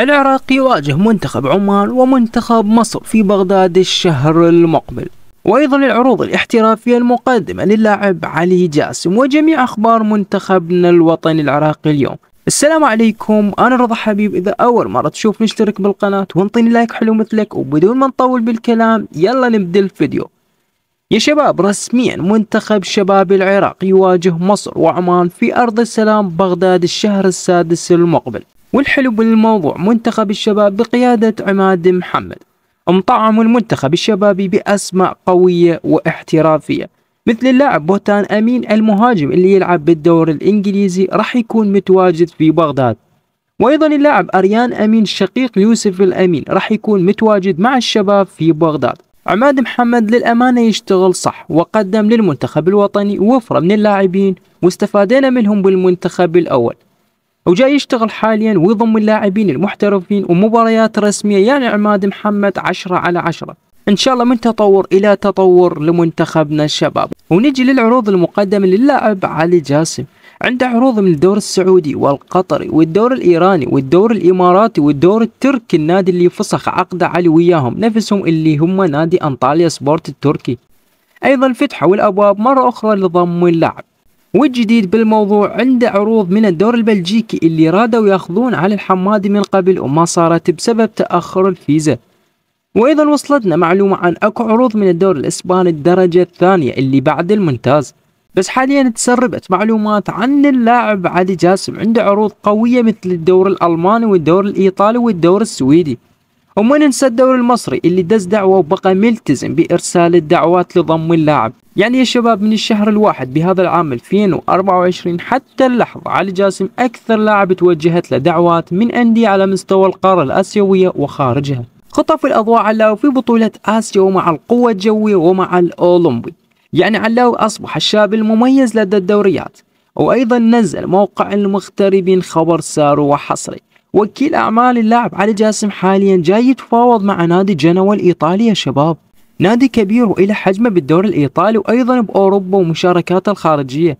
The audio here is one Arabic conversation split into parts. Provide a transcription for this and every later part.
العراق يواجه منتخب عمان ومنتخب مصر في بغداد الشهر المقبل وأيضا العروض الاحترافية المقدمة للاعب علي جاسم وجميع أخبار منتخبنا الوطني العراقي اليوم السلام عليكم أنا رضا حبيب إذا أول مرة تشوف نشترك بالقناة وانطيني لايك حلو مثلك وبدون ما نطول بالكلام يلا نبدأ الفيديو يا شباب رسميا منتخب شباب العراق يواجه مصر وعمان في أرض السلام بغداد الشهر السادس المقبل والحلو بالموضوع منتخب الشباب بقيادة عماد محمد مطعم المنتخب الشبابي بأسماء قوية واحترافية مثل اللاعب بوتان أمين المهاجم اللي يلعب بالدور الإنجليزي راح يكون متواجد في بغداد وأيضا اللاعب أريان أمين الشقيق يوسف الأمين راح يكون متواجد مع الشباب في بغداد عماد محمد للأمانة يشتغل صح وقدم للمنتخب الوطني وفرة من اللاعبين واستفادنا منهم بالمنتخب الأول وجاي يشتغل حاليا ويضم اللاعبين المحترفين ومباريات رسمية يعني عماد محمد عشرة على عشرة ان شاء الله من تطور الى تطور لمنتخبنا الشباب ونجي للعروض المقدمة للاعب علي جاسم عنده عروض من الدور السعودي والقطري والدور الايراني والدور الاماراتي والدور التركي النادي اللي فسخ عقده علي وياهم نفسهم اللي هم نادي انطاليا سبورت التركي ايضا فتحوا الابواب مره اخرى لضم اللاعب والجديد بالموضوع عنده عروض من الدور البلجيكي اللي رادوا ياخذون على الحمادي من قبل وما صارت بسبب تأخر الفيزا وأيضا وصلتنا معلومة عن أكو عروض من الدور الإسباني الدرجة الثانية اللي بعد الممتاز بس حاليا تسربت معلومات عن اللاعب علي جاسم عنده عروض قوية مثل الدور الألماني والدور الإيطالي والدور السويدي وما ننسى الدوري المصري اللي دز دعوة وبقى ملتزم بإرسال الدعوات لضم اللاعب يعني يا شباب من الشهر الواحد بهذا العام 2024 حتى اللحظة علي جاسم أكثر لاعب توجهت له دعوات من أندية على مستوى القارة الآسيوية وخارجها خطف الأضواء علاوي في بطولة آسيا ومع القوة الجوية ومع الأولمبي يعني علاوي أصبح الشاب المميز لدى الدوريات وأيضا نزل موقع المغتربين خبر سار وحصري وكيل أعمال اللاعب علي جاسم حاليا جاي يتفاوض مع نادي جنوى الإيطالي يا شباب نادي كبير وإلى حجمه بالدوري الإيطالي وأيضا بأوروبا ومشاركاته الخارجية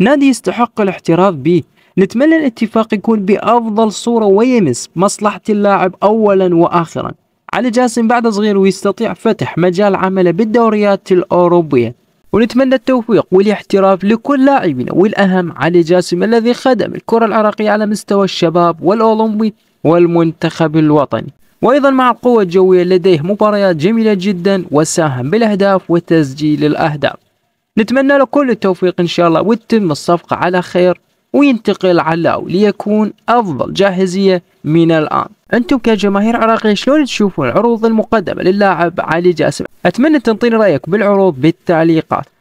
نادي يستحق الاحتراف به نتمنى الاتفاق يكون بأفضل صورة ويمس مصلحة اللاعب أولا وآخرا علي جاسم بعد صغير ويستطيع فتح مجال عمله بالدوريات الأوروبية ونتمنى التوفيق والاحتراف لكل لاعبنا والأهم علي جاسم الذي خدم الكرة العراقية على مستوى الشباب والأولمبي والمنتخب الوطني وأيضا مع القوة الجوية لديه مباريات جميلة جدا وساهم بالأهداف وتسجيل الأهداف نتمنى له كل التوفيق إن شاء الله وتتم الصفقة على خير وينتقل علاو ليكون أفضل جاهزية من الآن أنتم كجماهير عراقية شلون تشوفون العروض المقدمة للاعب علي جاسم أتمنى تنطيني رأيك بالعروض بالتعليقات